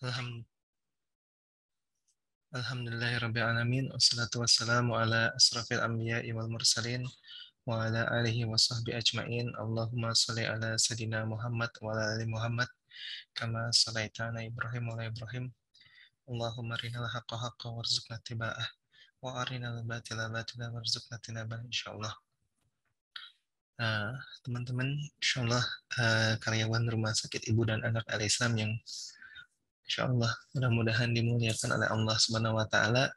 Alhamdulillah. Alhamdulillahirrabbilalamin Wassalatu wassalamu ala asrafil anbiya wal mursalin Wa ala alihi wa sahbihi ajma'in Allahumma salli ala sadina Muhammad Wa ala ali Muhammad Kama salaita ala Ibrahim wa ala Ibrahim Allahumma rinal haqqa haqqa warzuqna tiba'ah Wa arinal batila batila warzuqna tinabah insyaAllah ah, Teman-teman, uh, teman -teman, insyaAllah uh, karyawan rumah sakit ibu dan anak al-Islam yang Insya Allah, mudah-mudahan dimuliakan oleh Allah Subhanahu wa Ta'ala.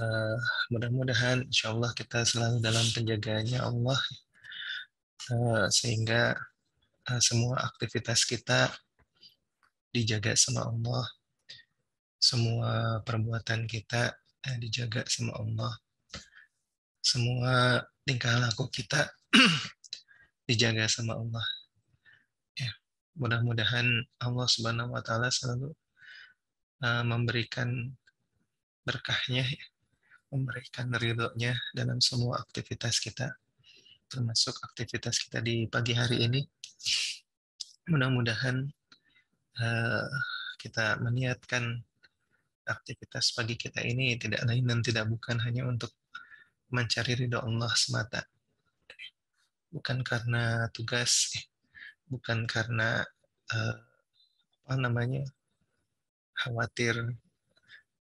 Eh, mudah-mudahan insya Allah kita selalu dalam penjaganya Allah eh, sehingga eh, semua aktivitas kita dijaga sama Allah semua perbuatan kita dijaga sama Allah semua tingkah laku kita dijaga sama Allah mudah-mudahan Allah Subhanahu wa taala selalu eh, memberikan berkahnya ya, memberikan ridhonya dalam semua aktivitas kita, termasuk aktivitas kita di pagi hari ini. Mudah-mudahan eh, kita meniatkan aktivitas pagi kita ini tidak lain dan tidak bukan hanya untuk mencari ridho Allah semata. Bukan karena tugas, bukan karena uh, apa namanya khawatir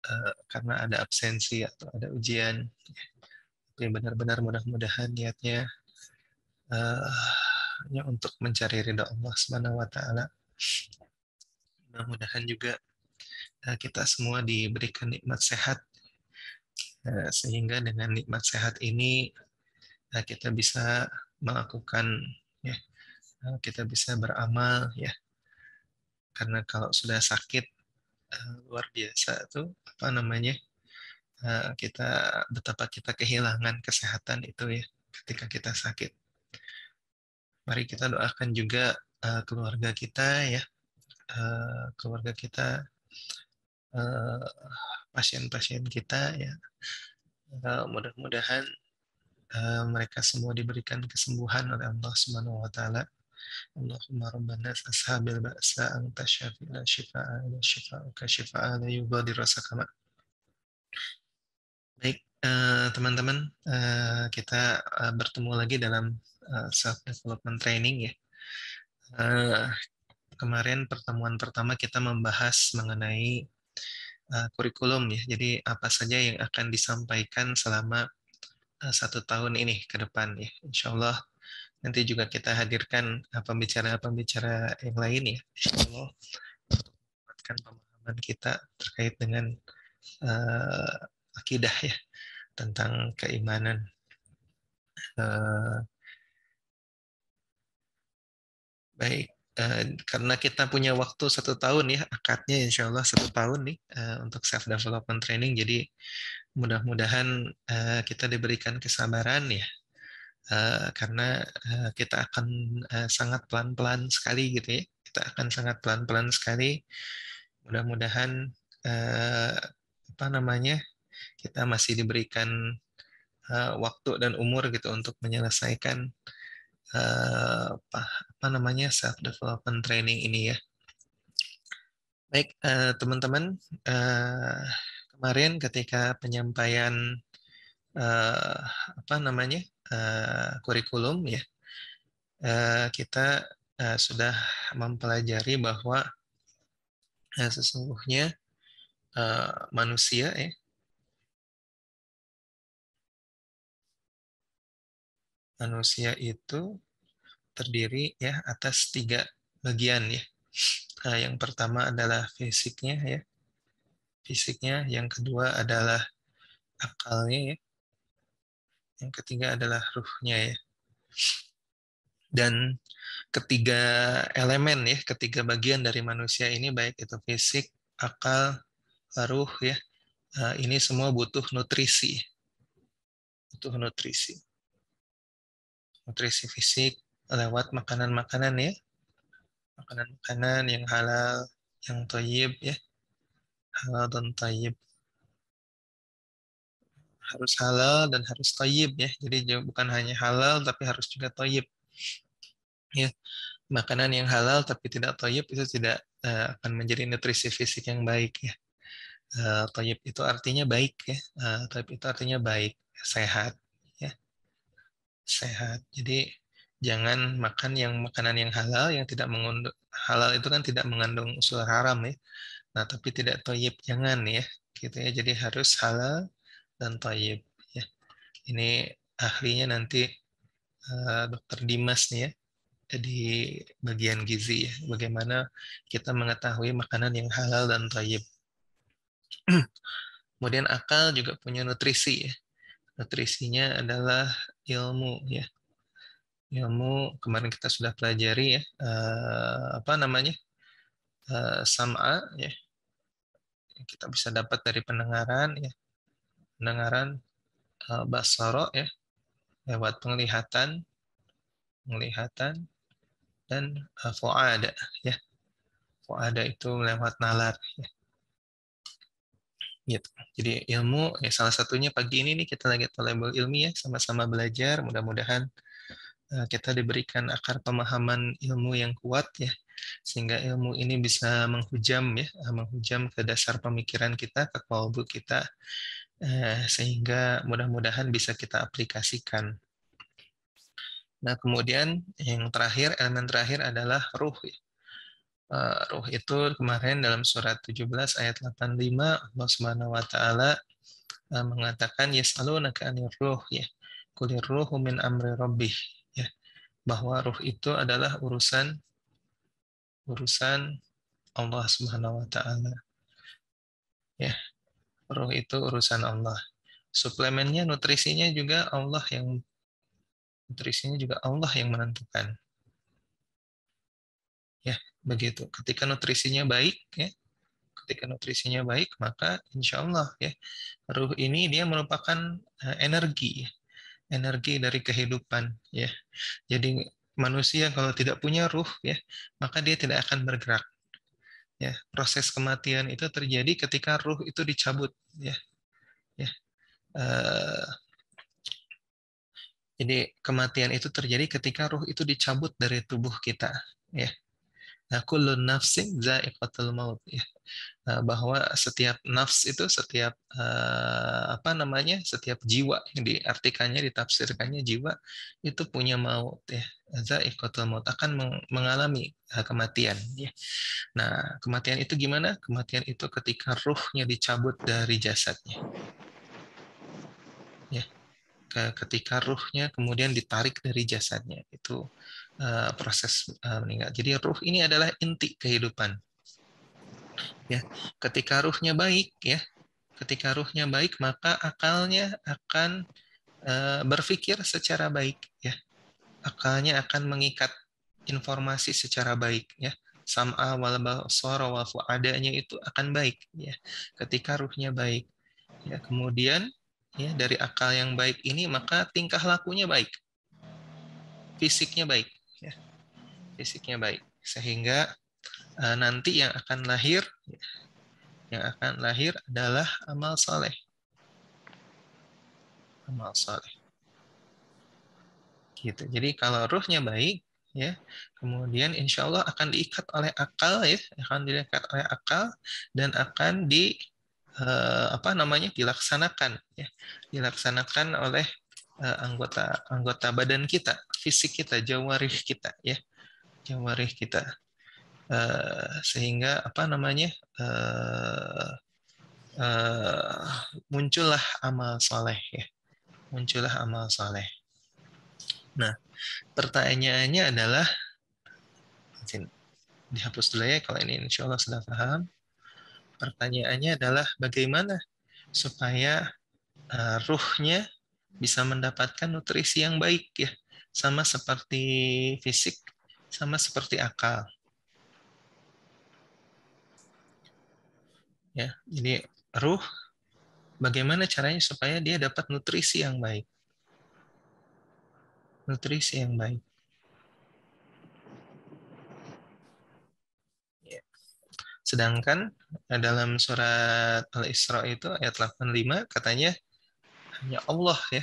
uh, karena ada absensi atau ada ujian tapi benar-benar mudah-mudahan niatnya uh, untuk mencari ridha Allah Subhanahu wa taala mudah-mudahan juga uh, kita semua diberikan nikmat sehat uh, sehingga dengan nikmat sehat ini uh, kita bisa melakukan Eh, kita bisa beramal ya karena kalau sudah sakit eh, luar biasa itu apa namanya eh, kita betapa kita kehilangan kesehatan itu ya ketika kita sakit mari kita doakan juga keluarga kita ya keluarga kita pasien-pasien kita ya mudah-mudahan mereka semua diberikan kesembuhan oleh Allah Subhanahu wa taala Allahumma rabbana ashabil ba'sa anta syafi'la syifa'a la syifa'uka shifaa la yughadiru sakama. Baik, eh, teman-teman, uh, uh, kita uh, bertemu lagi dalam uh, self development training ya. Uh, kemarin pertemuan pertama kita membahas mengenai uh, kurikulum ya. Jadi apa saja yang akan disampaikan selama uh, satu tahun ini ke depan ya. Insya Allah Nanti juga kita hadirkan eh, pembicara-pembicara yang lain ya, insyaallah untuk menguatkan pemahaman kita terkait dengan uh, akidah ya tentang keimanan. Uh, baik, uh, karena kita punya waktu satu tahun ya, akadnya insyaallah satu tahun nih uh, untuk self development training. Jadi mudah-mudahan uh, kita diberikan kesabaran ya Eh, karena eh, kita akan eh, sangat pelan-pelan sekali gitu ya. Kita akan sangat pelan-pelan sekali. Mudah-mudahan apa namanya kita masih diberikan waktu dan umur gitu untuk menyelesaikan apa, namanya self development training ini ya. Baik teman-teman kemarin ketika penyampaian apa namanya Eh, kurikulum ya eh, kita eh, sudah mempelajari bahwa sesungguhnya manusia ya manusia itu terdiri ya atas tiga bagian ya. yang pertama adalah fisiknya ya. Fisiknya, yang kedua adalah akalnya ya yang ketiga adalah ruhnya ya. Dan ketiga elemen ya, ketiga bagian dari manusia ini baik itu fisik, akal, ruh ya. Eh, ini semua butuh nutrisi. Butuh nutrisi. Nutrisi fisik lewat makanan-makanan ya. Makanan-makanan yang halal, yang toyib ya. Halal dan toyib harus halal dan harus toyib ya. Jadi bukan hanya halal tapi harus juga toyib. Ya, makanan yang halal tapi tidak toyib itu tidak uh, akan menjadi nutrisi fisik yang baik ya. Uh, toyib itu artinya baik ya. Uh, toyib itu artinya baik, sehat ya. Sehat. Jadi jangan makan yang makanan yang halal yang tidak mengunduh halal itu kan tidak mengandung unsur haram ya. Nah, tapi tidak toyib jangan ya. Gitu ya. Jadi harus halal dan Tayyib. Ya. Ini ahlinya nanti uh, Dokter Dimas nih ya di bagian gizi ya, bagaimana kita mengetahui makanan yang halal dan Tayyib. Kemudian akal juga punya nutrisi ya. Nutrisinya adalah ilmu ya. Ilmu kemarin kita sudah pelajari ya uh, apa namanya uh, sama ya kita bisa dapat dari pendengaran ya pendengaran uh, basoro ya lewat penglihatan penglihatan dan uh, eh, fuada ya fuada itu lewat nalar ya. gitu jadi ilmu ya salah satunya pagi ini nih kita lagi label ilmi ya sama-sama belajar mudah-mudahan uh, kita diberikan akar pemahaman ilmu yang kuat ya sehingga ilmu ini bisa menghujam ya menghujam ke dasar pemikiran kita ke kalbu kita Eh, sehingga mudah-mudahan bisa kita aplikasikan. Nah, kemudian yang terakhir, elemen terakhir adalah ruh. Eh, ruh itu kemarin dalam surat 17 ayat 85 Allah Subhanahu wa taala eh, mengatakan yas'alunaka 'anil ruh ya. Kulir ruhu min amri rabbih ya. Bahwa ruh itu adalah urusan urusan Allah Subhanahu wa taala. Ya, Ruh itu urusan Allah. Suplemennya, nutrisinya juga Allah yang nutrisinya juga Allah yang menentukan. Ya, begitu. Ketika nutrisinya baik, ya, ketika nutrisinya baik, maka insya Allah ya ruh ini dia merupakan eh, energi, ya. energi dari kehidupan ya. Jadi manusia kalau tidak punya ruh ya, maka dia tidak akan bergerak ya proses kematian itu terjadi ketika ruh itu dicabut ya ya eh, jadi kematian itu terjadi ketika ruh itu dicabut dari tubuh kita ya nah, kullu nafsin za'iqatul maut ya Eh, bahwa setiap nafs itu setiap eh, apa namanya setiap jiwa yang diartikannya ditafsirkannya jiwa itu punya maut ya zaikotul maut akan mengalami eh, kematian ya nah kematian itu gimana kematian itu ketika ruhnya dicabut dari jasadnya ya ketika ruhnya kemudian ditarik dari jasadnya itu proses meninggal jadi ruh ini adalah inti kehidupan ya ketika ruhnya baik ya ketika ruhnya baik maka akalnya akan eh, berpikir secara baik ya akalnya akan mengikat informasi secara baik ya sam'a wal basara wal fuadanya itu akan baik ya ketika ruhnya baik ya kemudian ya dari akal yang baik ini maka tingkah lakunya baik fisiknya baik ya fisiknya baik sehingga Eh, nanti yang akan lahir yang akan lahir adalah amal saleh. Amal saleh. Gitu. Jadi kalau ruhnya baik, ya kemudian insya Allah akan diikat oleh akal ya akan diikat oleh akal dan akan di eh, apa namanya dilaksanakan ya dilaksanakan oleh eh, anggota anggota badan kita fisik kita jawarih kita ya jawarih kita Eh, sehingga apa namanya eh, eh, muncullah amal soleh ya muncullah amal soleh nah pertanyaannya adalah dihapus dulu ya kalau ini insya Allah sudah paham pertanyaannya adalah bagaimana supaya ruhnya bisa mendapatkan nutrisi yang baik ya sama seperti fisik sama seperti akal Ya, jadi ruh bagaimana caranya supaya dia dapat nutrisi yang baik. Nutrisi yang baik. Ya. Sedangkan eh, dalam surat Al-Isra itu ayat 85 katanya hanya Allah ya.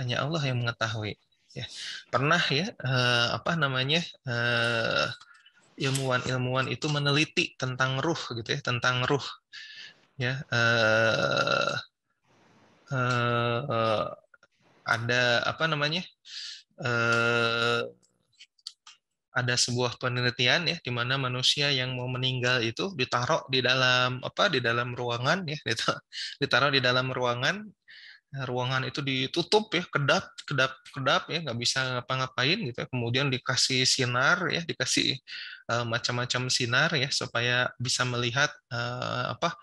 Hanya Allah yang mengetahui ya. Pernah ya eh, apa namanya? Eh, ilmuwan-ilmuwan itu meneliti tentang ruh gitu ya, tentang ruh ya uh, uh, uh, ada apa namanya uh, ada sebuah penelitian ya di mana manusia yang mau meninggal itu ditaruh di dalam apa di dalam ruangan ya ditaruh di dalam ruangan Ya, ruangan itu ditutup ya kedap kedap kedap ya nggak bisa ngapa-ngapain gitu ya. kemudian dikasih sinar ya dikasih uh, macam-macam sinar ya supaya bisa melihat uh, apa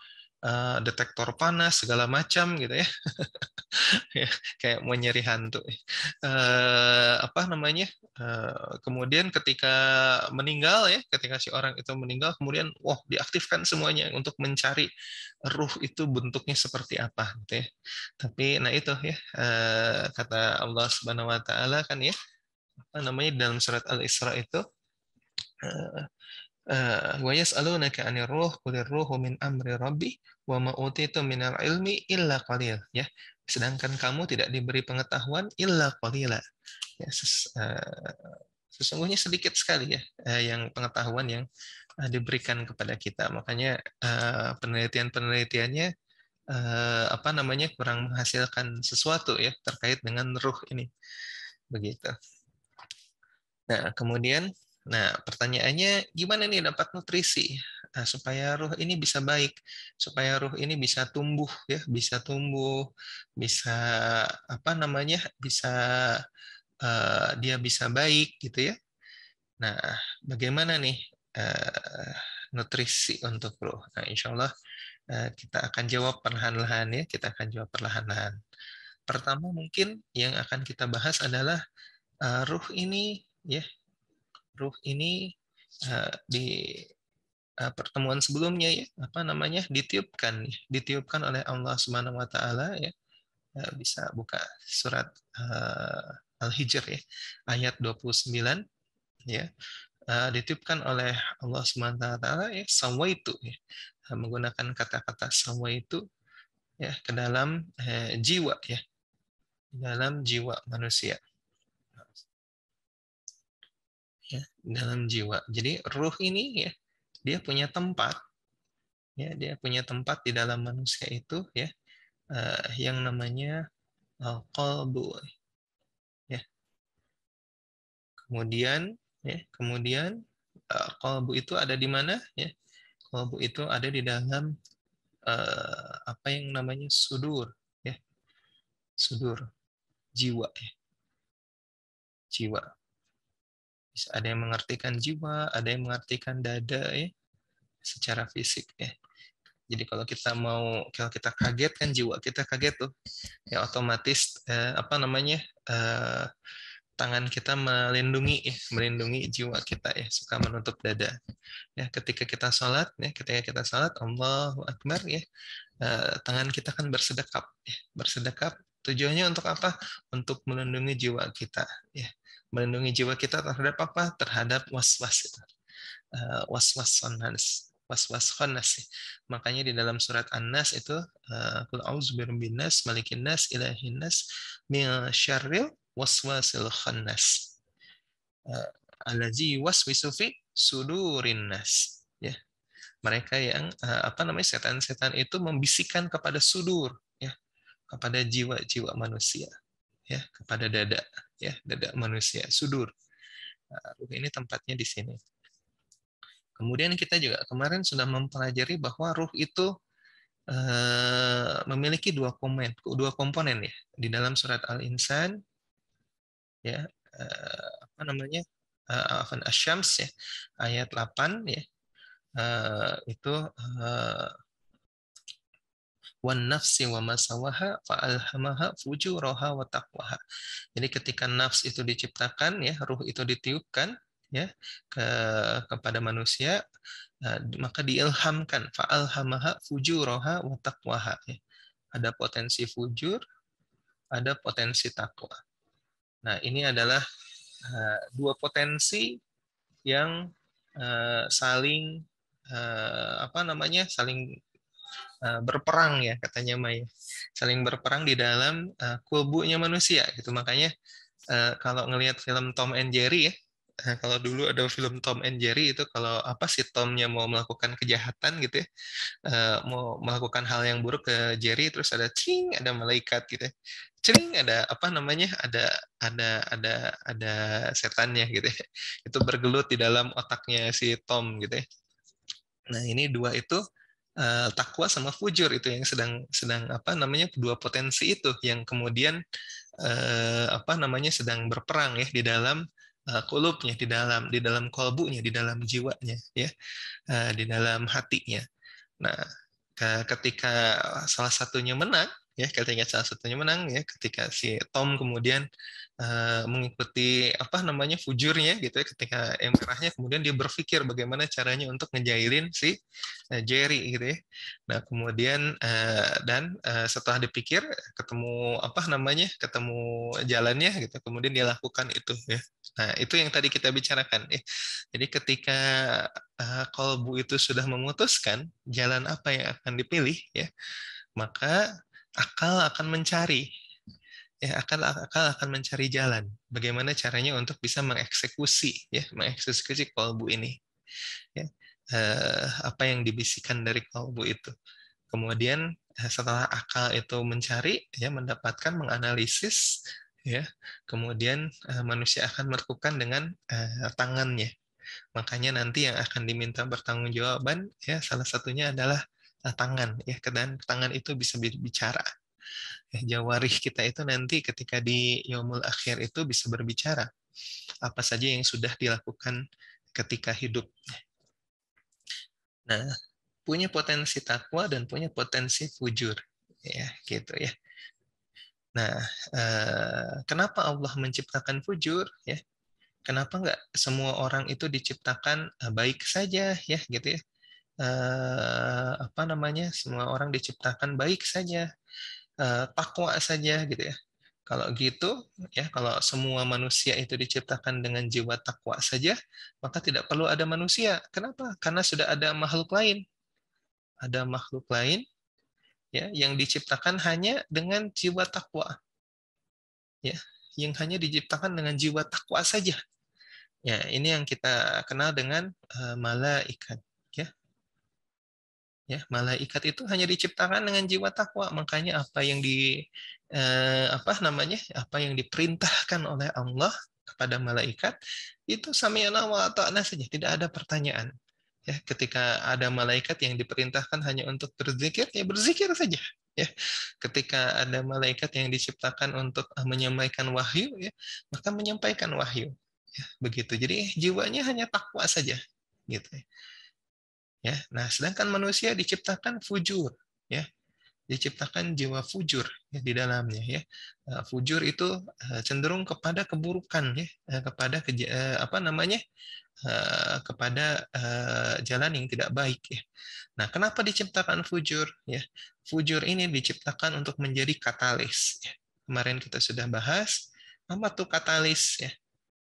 Eh, detektor panas segala macam gitu ya, ya kayak mau nyeri hantu eh, apa namanya eh, kemudian ketika meninggal ya ketika si orang itu meninggal kemudian wah diaktifkan semuanya untuk mencari ruh itu bentuknya seperti apa gitu ya tapi nah itu ya kata Allah Subhanahu Wa Taala kan ya apa namanya dalam surat Al Isra itu Eh, wa yas'alunaka 'anil ruh qulir ruhu min amri rabbi wa ma utitu minal ilmi illa qalil ya sedangkan kamu tidak diberi pengetahuan illa qalila ya ses, uh, sesungguhnya sedikit sekali ya uh, yang pengetahuan yang uh, diberikan kepada kita makanya uh, penelitian-penelitiannya uh, apa namanya kurang menghasilkan sesuatu ya terkait dengan ruh ini begitu nah kemudian Nah, pertanyaannya gimana nih dapat nutrisi nah, supaya ruh ini bisa baik, supaya ruh ini bisa tumbuh ya, bisa tumbuh, bisa apa namanya, bisa uh, dia bisa baik gitu ya. Nah, bagaimana nih uh, nutrisi untuk ruh? Nah, insya Allah uh, kita akan jawab perlahan-lahan ya, kita akan jawab perlahan-lahan. Pertama mungkin yang akan kita bahas adalah uh, ruh ini ya Ruh ini uh, di uh, pertemuan sebelumnya ya apa namanya ditiupkan ya. ditiupkan oleh Allah Subhanahu wa taala ya. Uh, bisa buka surat uh, Al-Hijr ya ayat 29 ya. Uh, ditiupkan oleh Allah Subhanahu wa taala ya itu ya. menggunakan kata-kata semua itu ya ke dalam eh, jiwa ya. Dalam jiwa manusia ya, dalam jiwa. Jadi ruh ini ya dia punya tempat ya dia punya tempat di dalam manusia itu ya uh, yang namanya uh, ya. Kemudian ya, kemudian uh, itu ada di mana ya? Qalbu itu ada di dalam uh, apa yang namanya sudur ya. Sudur jiwa ya. Jiwa ada yang mengartikan jiwa, ada yang mengartikan dada ya secara fisik ya. Jadi kalau kita mau kalau kita kaget kan jiwa kita kaget tuh, ya otomatis eh, apa namanya eh, tangan kita melindungi ya, melindungi jiwa kita ya suka menutup dada. Ya ketika kita sholat ya ketika kita sholat Allah Akbar ya eh, tangan kita kan bersedekap ya bersedekap tujuannya untuk apa? Untuk melindungi jiwa kita ya melindungi jiwa kita terhadap apa? Terhadap was-was itu. Eh, was-was khonnas. Was-was khonnas. Makanya di dalam surat An-Nas itu kul eh, auzubirumbin nas malikin nas ilahin nas min syarril waswasil khannas. Eh, Allazi waswisu fi sudurin nas. Ya. Mereka yang apa namanya setan-setan itu membisikkan kepada sudur ya, kepada jiwa-jiwa manusia ya kepada dada ya dada manusia sudur nah, ruh ini tempatnya di sini kemudian kita juga kemarin sudah mempelajari bahwa ruh itu eh, memiliki dua komen dua komponen ya di dalam surat al insan ya eh, apa namanya eh, Afan ashams ya ayat 8 ya eh, itu eh, wan nafsi wa masawaha fa alhamaha fujuraha wa taqwaha. Jadi ketika nafs itu diciptakan ya, ruh itu ditiupkan ya ke kepada manusia eh, maka diilhamkan fa alhamaha fujuraha wa taqwaha ya. Ada potensi fujur, ada potensi takwa. Nah, ini adalah eh, dua potensi yang eh, saling apa namanya? saling Eh, berperang ya katanya Maya, saling berperang di dalam uh, kubunya manusia gitu. Makanya uh, kalau ngelihat film Tom and Jerry ya, Nah, kalau dulu ada film Tom and Jerry itu kalau apa si Tomnya mau melakukan kejahatan gitu ya, uh, mau melakukan hal yang buruk ke Jerry terus ada cing ada malaikat gitu, ya. cing ada apa namanya ada ada ada ada setannya gitu, ya. itu bergelut di dalam otaknya si Tom gitu. ya. Nah ini dua itu uh, takwa sama fujur itu yang sedang sedang apa namanya kedua potensi itu yang kemudian uh, apa namanya sedang berperang ya di dalam uh, eh, kulubnya, di dalam di dalam kolbunya, di dalam jiwanya ya, uh, di dalam hatinya. Nah, ketika salah satunya menang ya ketika salah satunya menang ya ketika si Tom kemudian Eh, mengikuti apa namanya fujurnya gitu ya ketika yang merahnya kemudian dia berpikir bagaimana caranya untuk ngejairin si uh, Jerry gitu ya. Nah, kemudian uh, dan uh, setelah dipikir ketemu apa namanya? ketemu jalannya gitu. Kemudian dia lakukan itu ya. Nah, itu yang tadi kita bicarakan ya. Jadi ketika uh, kolbu itu sudah memutuskan jalan apa yang akan dipilih ya, maka akal akan mencari ya akal akal akan mencari jalan bagaimana caranya untuk bisa mengeksekusi ya mengeksekusi kolbu ini ya eh, apa yang dibisikkan dari kolbu itu kemudian eh, setelah akal itu mencari ya mendapatkan menganalisis ya kemudian eh, manusia akan melakukan dengan eh, tangannya makanya nanti yang akan diminta bertanggung jawaban ya salah satunya adalah eh, tangan ya dan tangan itu bisa bicara Eh, jawarih kita itu nanti ketika di yomul akhir itu bisa berbicara apa saja yang sudah dilakukan ketika hidup. Nah, punya potensi takwa dan punya potensi fujur, ya gitu ya. Nah, eh, kenapa Allah menciptakan fujur? Ya, kenapa nggak semua orang itu diciptakan eh, baik saja, ya gitu ya? apa namanya? Semua orang diciptakan baik saja. Eh, takwa saja gitu ya. Kalau gitu ya kalau semua manusia itu diciptakan dengan jiwa takwa saja, maka tidak perlu ada manusia. Kenapa? Karena sudah ada makhluk lain. Ada makhluk lain ya yang diciptakan hanya dengan jiwa takwa. Ya, yang hanya diciptakan dengan jiwa takwa saja. Ya, ini yang kita kenal dengan uh, malaikat. Ya, malaikat itu hanya diciptakan dengan jiwa takwa. Makanya apa yang di eh, apa namanya? apa yang diperintahkan oleh Allah kepada malaikat itu sami'na wa ta'na saja, tidak ada pertanyaan. Ya, ketika ada malaikat yang diperintahkan hanya untuk berzikir, ya berzikir saja ya ketika ada malaikat yang diciptakan untuk eh, menyampaikan wahyu ya maka menyampaikan wahyu ya begitu jadi jiwanya hanya takwa saja gitu ya. Ya, nah sedangkan manusia diciptakan fujur, ya, diciptakan jiwa fujur ya, di dalamnya ya eh, fujur itu eh, cenderung kepada keburukan ya eh, kepada ke, apa namanya kepada jalan yang tidak baik ya nah kenapa diciptakan fujur ya fujur ini diciptakan untuk menjadi katalis ya. kemarin kita sudah bahas apa tuh katalis ya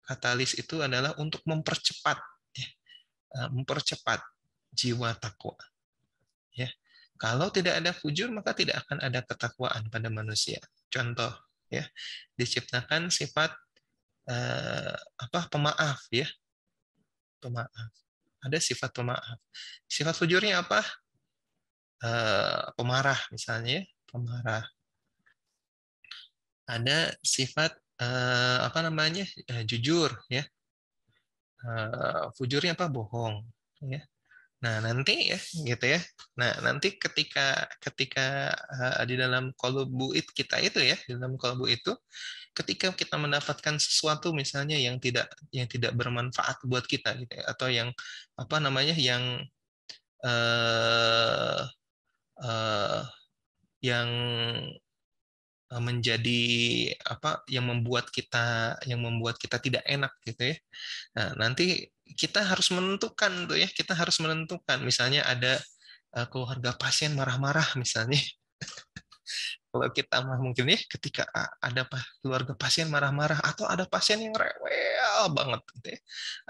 katalis itu adalah untuk mempercepat ya. mempercepat jiwa takwa. Ya. Kalau tidak ada fujur maka tidak akan ada ketakwaan pada manusia. Contoh ya, diciptakan sifat eh, apa pemaaf ya. Pemaaf. Ada sifat pemaaf. Sifat fujurnya apa? Eh, pemarah misalnya, ya. pemarah. Ada sifat eh, apa namanya? Eh, jujur ya. Eh, fujurnya apa? Bohong ya Nah, nanti ya gitu ya. Nah, nanti ketika ketika uh, di dalam kolbu it kita itu ya, di dalam kolbu itu ketika kita mendapatkan sesuatu misalnya yang tidak yang tidak bermanfaat buat kita gitu ya, atau yang apa namanya yang eh uh, uh, yang Eh, menjadi apa yang membuat kita yang membuat kita tidak enak gitu ya. Nah, nanti kita harus menentukan tuh ya, kita harus menentukan misalnya ada eh, keluarga pasien marah-marah misalnya. Kalau kita mah mungkin ya ketika ada keluarga pasien marah-marah atau ada pasien yang rewel banget gitu ya.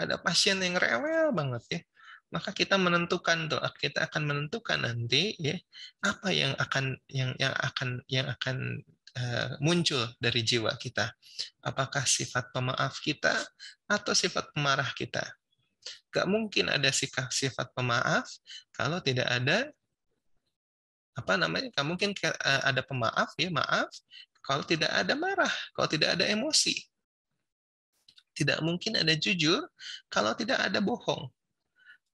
Ada pasien yang rewel banget ya maka kita menentukan tuh kita akan menentukan nanti ya apa yang akan yang yang akan yang akan Eh, muncul dari jiwa kita. Apakah sifat pemaaf kita atau sifat pemarah kita? Gak mungkin ada sifat pemaaf kalau tidak ada apa namanya? Gak mungkin eh, ada pemaaf ya maaf kalau tidak ada marah, kalau tidak ada emosi. Tidak mungkin ada jujur kalau tidak ada bohong.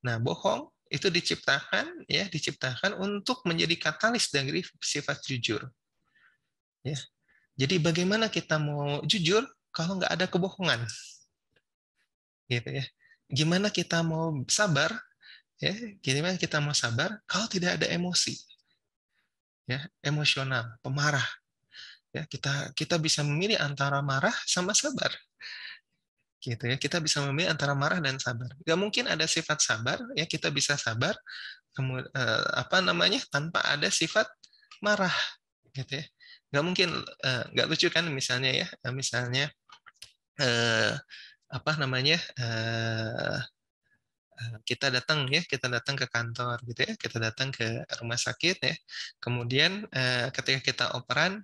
Nah, bohong itu diciptakan ya diciptakan untuk menjadi katalis dari sifat jujur Ya. Jadi bagaimana kita mau jujur kalau nggak ada kebohongan? Gitu ya. Gimana kita mau sabar? Ya, gimana kita mau sabar kalau tidak ada emosi? Ya, emosional, pemarah. Ya, kita kita bisa memilih antara marah sama sabar gitu ya kita bisa memilih antara marah dan sabar nggak mungkin ada sifat sabar ya kita bisa sabar kemudian eh, apa namanya tanpa ada sifat marah gitu ya nggak mungkin eh, nggak lucu kan misalnya ya eh, misalnya eh, apa namanya eh, eh, kita datang ya kita datang ke kantor gitu ya kita datang ke rumah sakit ya kemudian eh, ketika kita operan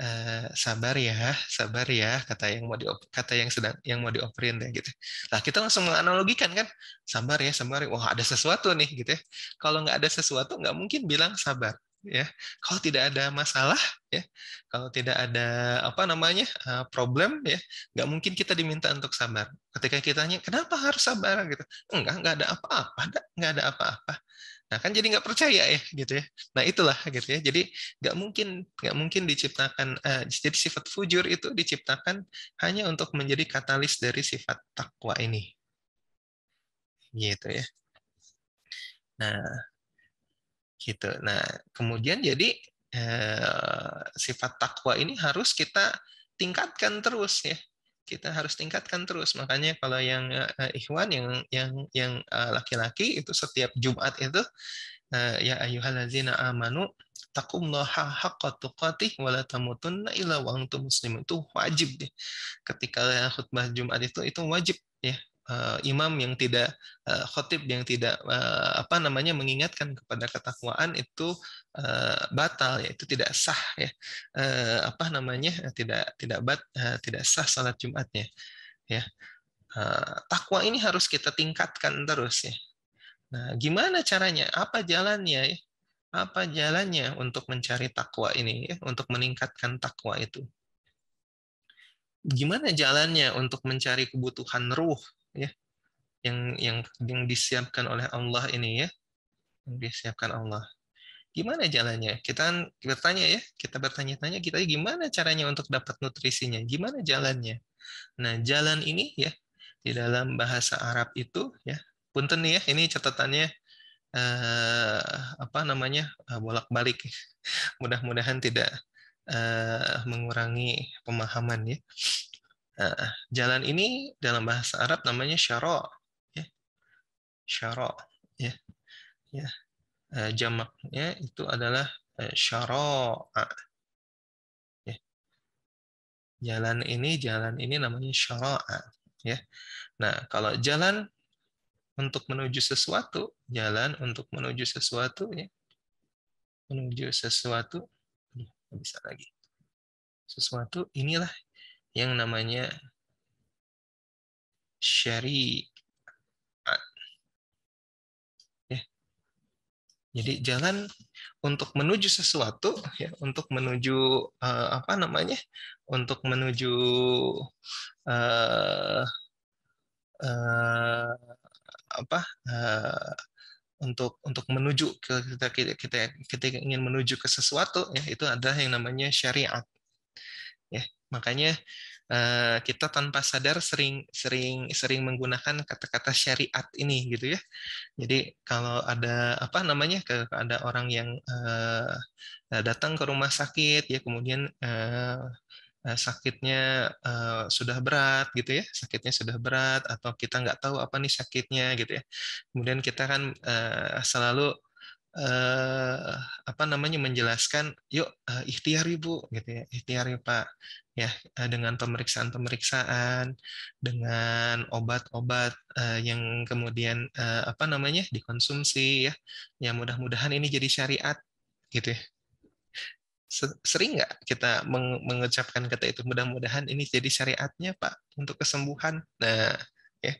eh, sabar ya sabar ya kata yang mau di kata yang sedang yang mau dioperin deh ya, gitu lah kita langsung menganalogikan kan sabar ya sabar wah ada sesuatu nih gitu ya kalau nggak ada sesuatu nggak mungkin bilang sabar ya kalau tidak ada masalah ya kalau tidak ada apa namanya eh, problem ya nggak mungkin kita diminta untuk sabar ketika kita tanya kenapa harus sabar gitu enggak nggak ada apa-apa nggak ada apa-apa nah kan jadi nggak percaya ya gitu ya nah itulah gitu ya jadi nggak mungkin nggak mungkin diciptakan uh, jadi sifat fujur itu diciptakan hanya untuk menjadi katalis dari sifat takwa ini gitu ya nah gitu. Nah, kemudian jadi eh, sifat takwa ini harus kita tingkatkan terus ya. Kita harus tingkatkan terus. Makanya kalau yang eh, ikhwan yang yang yang eh, laki-laki eh, itu setiap Jumat itu eh, ya ayyuhallazina amanu taqullaha haqqa tuqatih wa la tamutunna illa wa antum muslimun. Itu wajib deh. Ketika khutbah Jumat itu itu wajib ya uh, imam yang tidak uh, khotib yang tidak uh, apa namanya mengingatkan kepada ketakwaan itu uh, batal ya. itu tidak sah ya uh, apa namanya tidak tidak bat uh, tidak sah salat Jumatnya ya uh, takwa ini harus kita tingkatkan terus ya nah gimana caranya apa jalannya ya apa jalannya untuk mencari takwa ini ya untuk meningkatkan takwa itu gimana jalannya untuk mencari kebutuhan ruh ya yang yang yang disiapkan oleh Allah ini ya yang disiapkan Allah gimana jalannya kita kan bertanya ya kita bertanya-tanya kita gimana caranya untuk dapat nutrisinya gimana jalannya nah jalan ini ya di dalam bahasa Arab itu ya punten nih ya ini catatannya eh, apa namanya eh, bolak-balik mudah-mudahan tidak eh, mengurangi pemahaman ya Nah, jalan ini dalam bahasa Arab namanya syara. Ya. Syara. Ya. Ya. Eh, jamaknya itu adalah eh, syara. Ya. Jalan ini, jalan ini namanya syara. Ya. Nah, kalau jalan untuk menuju sesuatu, jalan untuk menuju sesuatu, ya. menuju sesuatu, bisa lagi. Sesuatu inilah yang namanya syariat. Ya. Jadi jalan untuk menuju sesuatu ya, untuk menuju uh, apa namanya? untuk menuju uh, uh, apa? Uh, untuk untuk menuju ke kita kita kita, kita ingin menuju ke sesuatu ya itu ada yang namanya syariat Makanya eh, kita tanpa sadar sering sering sering menggunakan kata-kata syariat ini gitu ya. Jadi kalau ada apa namanya ke ada orang yang uh, datang ke rumah sakit ya kemudian uh, sakitnya uh, sudah berat gitu ya sakitnya sudah berat atau kita nggak tahu apa nih sakitnya gitu ya kemudian kita kan uh, selalu eh, apa namanya menjelaskan yuk eh, ikhtiar ibu gitu ya ikhtiar ya pak ya eh, dengan pemeriksaan pemeriksaan dengan obat-obat eh, yang kemudian eh, apa namanya dikonsumsi ya ya mudah-mudahan ini jadi syariat gitu ya sering nggak kita mengucapkan kata itu mudah-mudahan ini jadi syariatnya pak untuk kesembuhan nah ya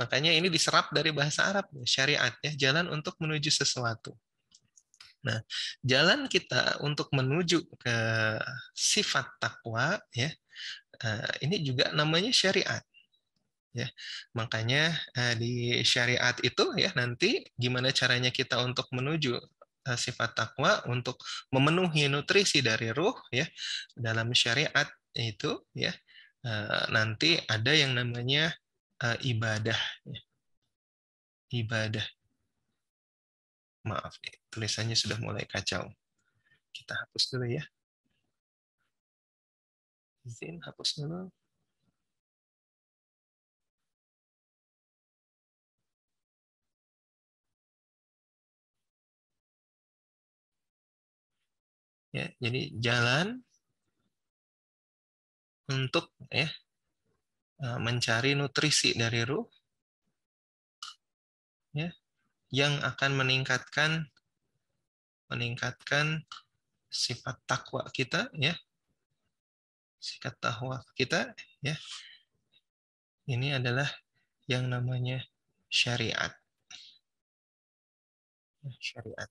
makanya ini diserap dari bahasa Arab syariatnya jalan untuk menuju sesuatu Nah, jalan kita untuk menuju ke sifat takwa ya eh, ini juga namanya syariat. Ya, makanya eh, di syariat itu ya nanti gimana caranya kita untuk menuju eh, sifat takwa untuk memenuhi nutrisi dari ruh ya dalam syariat itu ya nanti ada yang namanya ibadah ya. ibadah maaf ya tulisannya sudah mulai kacau. Kita hapus dulu ya. Izin hapus dulu. Ya, jadi jalan untuk ya e, mencari nutrisi dari ruh ya yang akan meningkatkan meningkatkan sifat takwa kita ya sifat takwa kita ya ini adalah yang namanya syariat syariat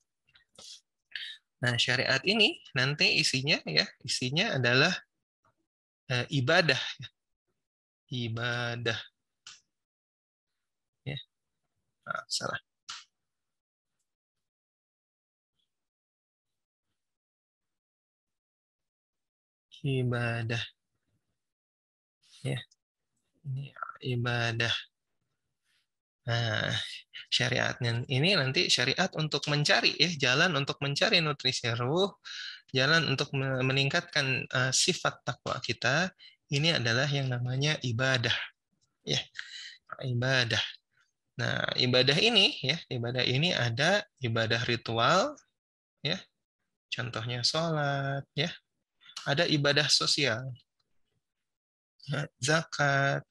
nah syariat ini nanti isinya ya isinya adalah e, ibadah ibadah ya nah, salah ibadah ya ini ibadah nah syariatnya ini nanti syariat untuk mencari ya jalan untuk mencari nutrisi ruh jalan untuk meningkatkan uh, sifat takwa kita ini adalah yang namanya ibadah ya ibadah nah ibadah ini ya ibadah ini ada ibadah ritual ya contohnya sholat ya ada ibadah sosial. zakat,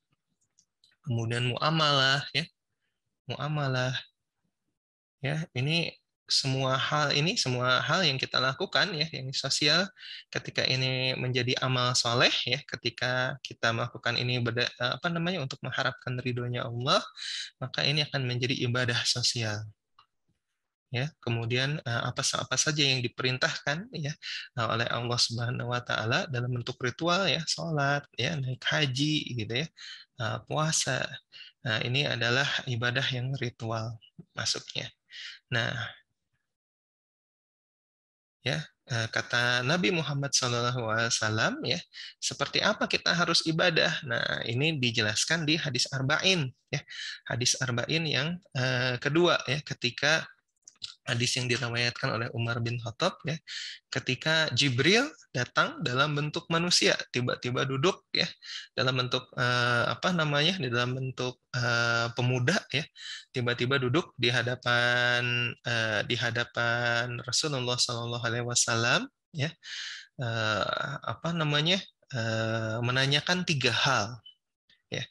kemudian muamalah ya. Muamalah. Ya, ini semua hal ini semua hal yang kita lakukan ya yang sosial ketika ini menjadi amal soleh ya ketika kita melakukan ini berda, apa namanya untuk mengharapkan ridhonya Allah maka ini akan menjadi ibadah sosial ya kemudian eh, apa apa saja yang diperintahkan ya eh, oleh Allah Subhanahu wa taala dalam bentuk ritual ya salat ya naik haji gitu ya eh, puasa nah ini adalah ibadah yang ritual masuknya nah ya kata Nabi Muhammad SAW ya seperti apa kita harus ibadah nah ini dijelaskan di hadis arba'in ya hadis arba'in yang eh, kedua ya ketika hadis yang diriwayatkan oleh Umar bin Khattab ya ketika Jibril datang dalam bentuk manusia tiba-tiba duduk ya dalam bentuk eh, apa namanya di dalam bentuk eh, pemuda ya tiba-tiba duduk di hadapan eh, di hadapan Rasulullah Shallallahu Alaihi Wasallam ya eh, apa namanya eh, menanyakan tiga hal ya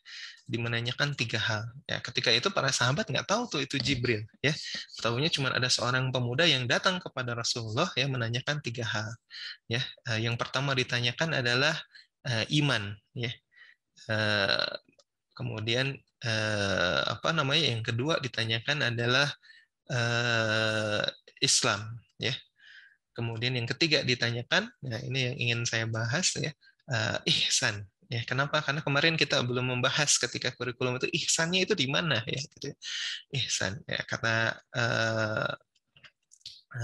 dimenanyakan tiga hal. Ya, ketika itu para sahabat nggak tahu tuh itu Jibril. Ya, tahunya cuma ada seorang pemuda yang datang kepada Rasulullah ya menanyakan tiga hal. Ya, eh, yang pertama ditanyakan adalah uh, iman. Ya, uh, kemudian uh, apa namanya? Yang kedua ditanyakan adalah uh, Islam. Ya, kemudian yang ketiga ditanyakan, nah ini yang ingin saya bahas ya, uh, ihsan Ya, kenapa? Karena kemarin kita belum membahas ketika kurikulum itu ihsannya itu di mana ya, gitu ya. Ihsan ya karena uh,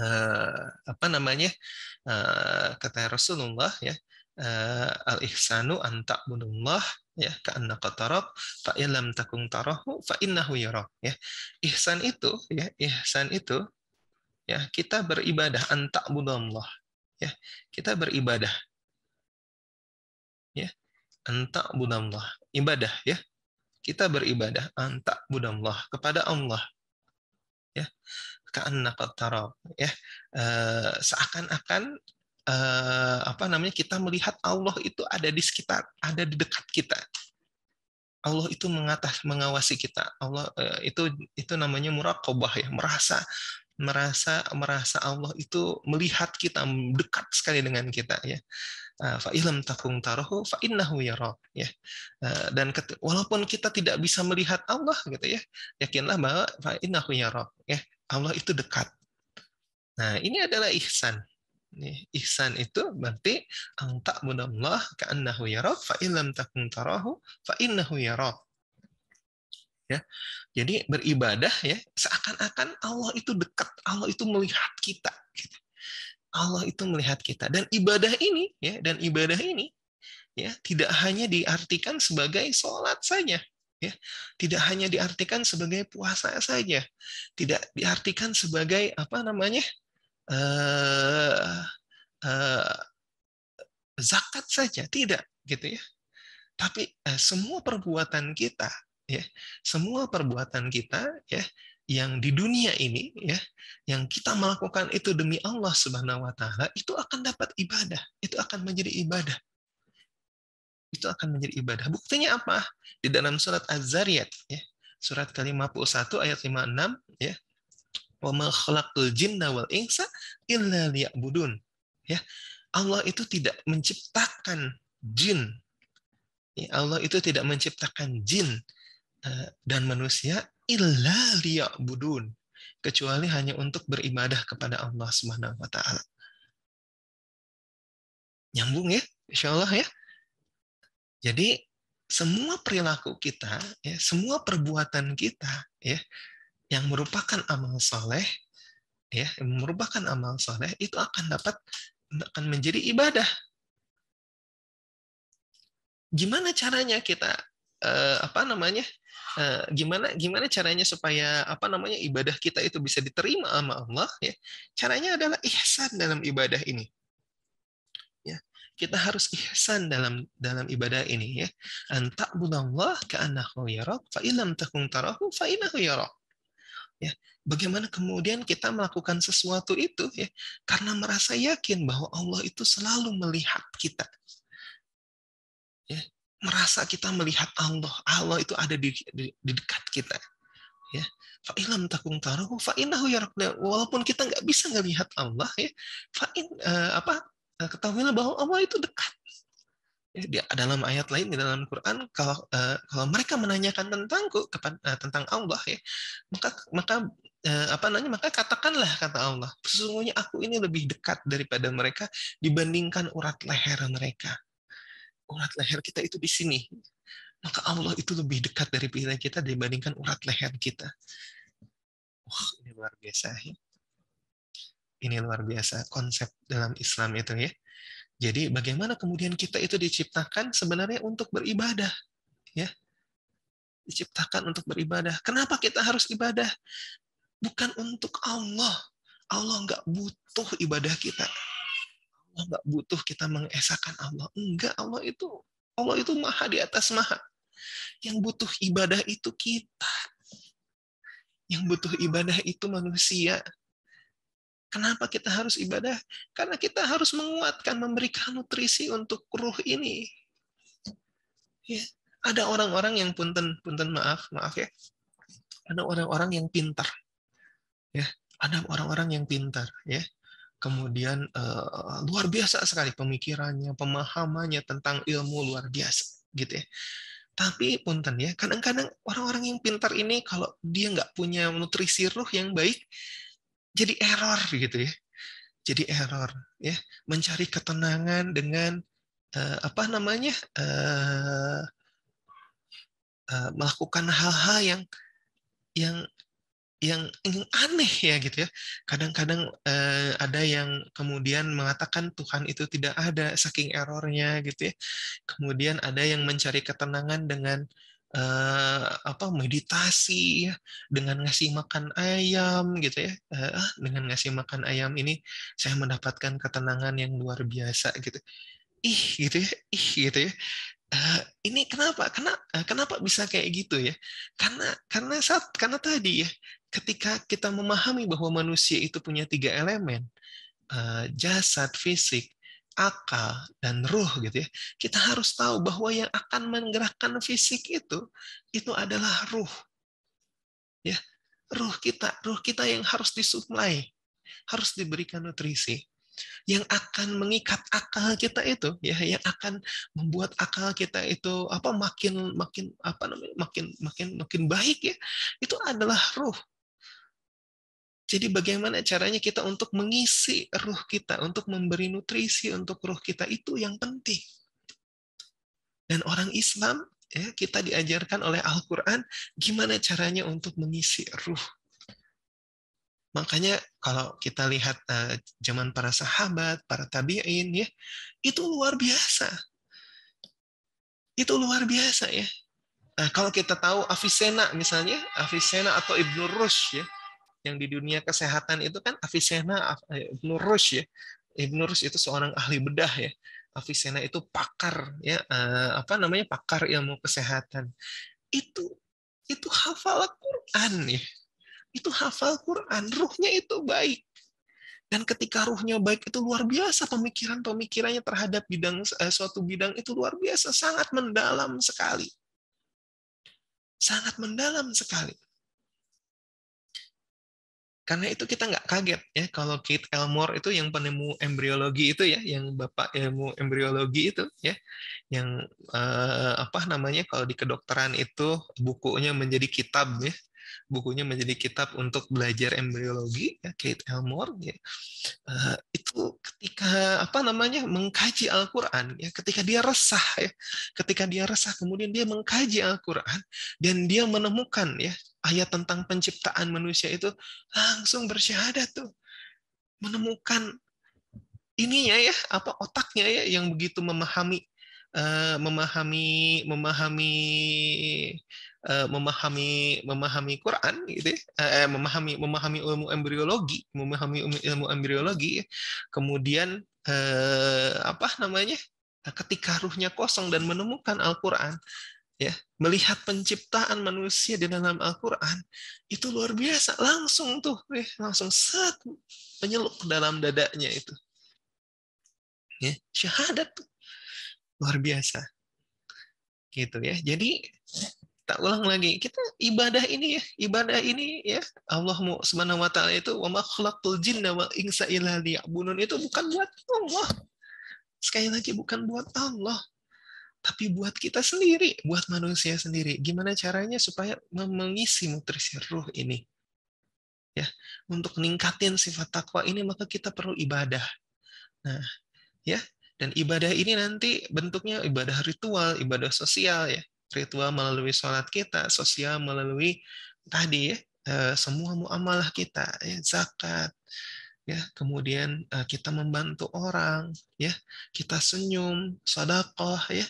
uh, apa namanya? Uh, kata Rasulullah ya uh, al ihsanu anta bunullah ya karena kotorok fa ilam takung tarohu fa innahu yorok ya ihsan itu ya ihsan itu ya kita beribadah antak bunullah ya kita beribadah ya entak budamlah ibadah ya kita beribadah antak budamlah kepada Allah ya karena tarau ya e, seakan-akan e, apa namanya kita melihat Allah itu ada di sekitar ada di dekat kita Allah itu mengatas mengawasi kita Allah e, itu itu namanya murakobah ya merasa merasa merasa Allah itu melihat kita dekat sekali dengan kita ya Ah, fa ilam takung tarohu fa innahu yara ya ah, dan walaupun kita tidak bisa melihat Allah gitu ya yakinlah bahwa fa innahu yara ya Allah itu dekat nah ini adalah ihsan ihsan itu berarti ang tak ta'budallah ka'annahu yarak fa illam takung tarohu fa innahu yarak ya jadi beribadah ya seakan-akan Allah itu dekat Allah itu melihat kita gitu. Allah itu melihat kita dan ibadah ini ya dan ibadah ini ya tidak hanya diartikan sebagai sholat saja ya tidak hanya diartikan sebagai puasa saja tidak diartikan sebagai apa namanya uh, uh, zakat saja tidak gitu ya tapi uh, semua perbuatan kita ya semua perbuatan kita ya yang di dunia ini ya yang kita melakukan itu demi Allah Subhanahu wa taala itu akan dapat ibadah itu akan menjadi ibadah itu akan menjadi ibadah buktinya apa di dalam surat Az-Zariyat ya surat ke-51 ayat 56 ya wa ma khalaqtul jinna wal insa illa liya'budun ya Allah itu tidak menciptakan jin ya, Allah itu tidak menciptakan jin eh, dan manusia illa budun kecuali hanya untuk beribadah kepada Allah Subhanahu wa taala. Nyambung ya, insya Allah ya. Jadi semua perilaku kita, ya, semua perbuatan kita, ya, yang merupakan amal soleh, ya, yang merupakan amal soleh itu akan dapat akan menjadi ibadah. Gimana caranya kita eh, apa namanya Eh, gimana gimana caranya supaya apa namanya ibadah kita itu bisa diterima sama Allah ya caranya adalah ihsan dalam ibadah ini ya kita harus ihsan dalam dalam ibadah ini ya antak Allah ka'annahu yarak fa ilam takung tarahu fa inahu yarak ya bagaimana kemudian kita melakukan sesuatu itu ya karena merasa yakin bahwa Allah itu selalu melihat kita ya merasa kita melihat Allah. Allah itu ada di, di, di dekat kita. Ya. Fa'ilam takung tarahu fa'inahu yarakna. Walaupun kita nggak bisa ngelihat Allah ya, fa'in uh, eh, apa eh, ketahuilah bahwa Allah itu dekat. Ya, di dalam ayat lain di dalam Quran kalau uh, kalau mereka menanyakan tentangku kepada uh, tentang Allah ya, maka maka eh, apa namanya maka katakanlah kata Allah sesungguhnya aku ini lebih dekat daripada mereka dibandingkan urat leher mereka urat leher kita itu di sini, maka Allah itu lebih dekat dari pikiran kita dibandingkan urat leher kita. Wah, ini luar biasa ya. Ini luar biasa konsep dalam Islam itu ya. Jadi bagaimana kemudian kita itu diciptakan sebenarnya untuk beribadah, ya? Diciptakan untuk beribadah. Kenapa kita harus ibadah? Bukan untuk Allah. Allah nggak butuh ibadah kita. Allah nggak butuh kita mengesahkan Allah. Enggak, Allah itu Allah itu maha di atas maha. Yang butuh ibadah itu kita. Yang butuh ibadah itu manusia. Kenapa kita harus ibadah? Karena kita harus menguatkan, memberikan nutrisi untuk ruh ini. Ya, ada orang-orang yang punten, punten maaf, maaf ya. Ada orang-orang yang pintar. Ya, ada orang-orang yang pintar, ya kemudian uh, luar biasa sekali pemikirannya, pemahamannya tentang ilmu luar biasa gitu ya. Tapi punten ya, kadang-kadang orang-orang yang pintar ini kalau dia nggak punya nutrisi ruh yang baik, jadi error gitu ya. Jadi error ya, mencari ketenangan dengan uh, apa namanya uh, uh, melakukan hal-hal yang yang yang, aneh ya gitu ya. Kadang-kadang eh, ada yang kemudian mengatakan Tuhan itu tidak ada saking errornya gitu ya. Kemudian ada yang mencari ketenangan dengan eh, apa meditasi ya, dengan ngasih makan ayam gitu ya. Eh, ah, dengan ngasih makan ayam ini saya mendapatkan ketenangan yang luar biasa gitu. Ih gitu ya, ih gitu ya. Uh, ini kenapa? Kenapa? Eh, kenapa bisa kayak gitu ya? Karena karena saat karena tadi ya ketika kita memahami bahwa manusia itu punya tiga elemen, eh, jasad, fisik, akal, dan ruh gitu ya, kita harus tahu bahwa yang akan menggerakkan fisik itu, itu adalah ruh. Ya, ruh kita, ruh kita yang harus disuplai, harus diberikan nutrisi yang akan mengikat akal kita itu ya yang akan membuat akal kita itu apa makin makin apa namanya makin makin makin baik ya itu adalah ruh jadi bagaimana caranya kita untuk mengisi ruh kita, untuk memberi nutrisi untuk ruh kita itu yang penting. Dan orang Islam, ya, kita diajarkan oleh Al-Quran gimana caranya untuk mengisi ruh. Makanya kalau kita lihat uh, zaman para sahabat, para tabiin, ya, itu luar biasa. Itu luar biasa ya. Nah, kalau kita tahu Avicenna misalnya, Avicenna atau Ibnu Rush ya, yang di dunia kesehatan itu kan Avicenna eh, Ibnu Rush ya. Ibnu Rush itu seorang ahli bedah ya. Avicenna itu pakar ya eh, apa namanya pakar ilmu kesehatan. Itu itu hafal Quran Ya. Itu hafal Quran, ruhnya itu baik. Dan ketika ruhnya baik itu luar biasa pemikiran-pemikirannya terhadap bidang eh, suatu bidang itu luar biasa, sangat mendalam sekali. Sangat mendalam sekali karena itu kita nggak kaget ya kalau Kate Elmore itu yang penemu embriologi itu ya yang bapak ilmu embriologi itu ya yang eh, apa namanya kalau di kedokteran itu bukunya menjadi kitab ya bukunya menjadi kitab untuk belajar embriologi ya, Kate Elmore ya. Uh, itu ketika apa namanya mengkaji Al-Qur'an ya ketika dia resah ya ketika dia resah kemudian dia mengkaji Al-Qur'an dan dia menemukan ya ayat tentang penciptaan manusia itu langsung bersyahadat tuh menemukan ininya ya apa otaknya ya yang begitu memahami Eh, memahami memahami uh, memahami memahami Quran gitu ya. uh, memahami memahami ilmu embriologi memahami ilmu embriologi ya. kemudian uh, apa namanya ketika ruhnya kosong dan menemukan Al-Quran ya melihat penciptaan manusia di dalam Al-Quran itu luar biasa langsung tuh eh, langsung set penyeluk dalam dadanya itu ya syahadat tuh luar biasa gitu ya jadi tak ulang lagi kita ibadah ini ya ibadah ini ya Allah subhanahu wa taala itu wa ma khalaqtul jinna wa insa illa liya'budun itu bukan buat Allah sekali lagi bukan buat Allah tapi buat kita sendiri, buat manusia sendiri. Gimana caranya supaya mengisi nutrisi ruh ini? Ya, untuk meningkatkan sifat takwa ini maka kita perlu ibadah. Nah, ya, dan ibadah ini nanti bentuknya ibadah ritual, ibadah sosial ya. Ritual melalui sholat kita, sosial melalui tadi ya, eh, semua muamalah kita, ya, zakat, ya kemudian eh, kita membantu orang, ya kita senyum, sodakoh, ya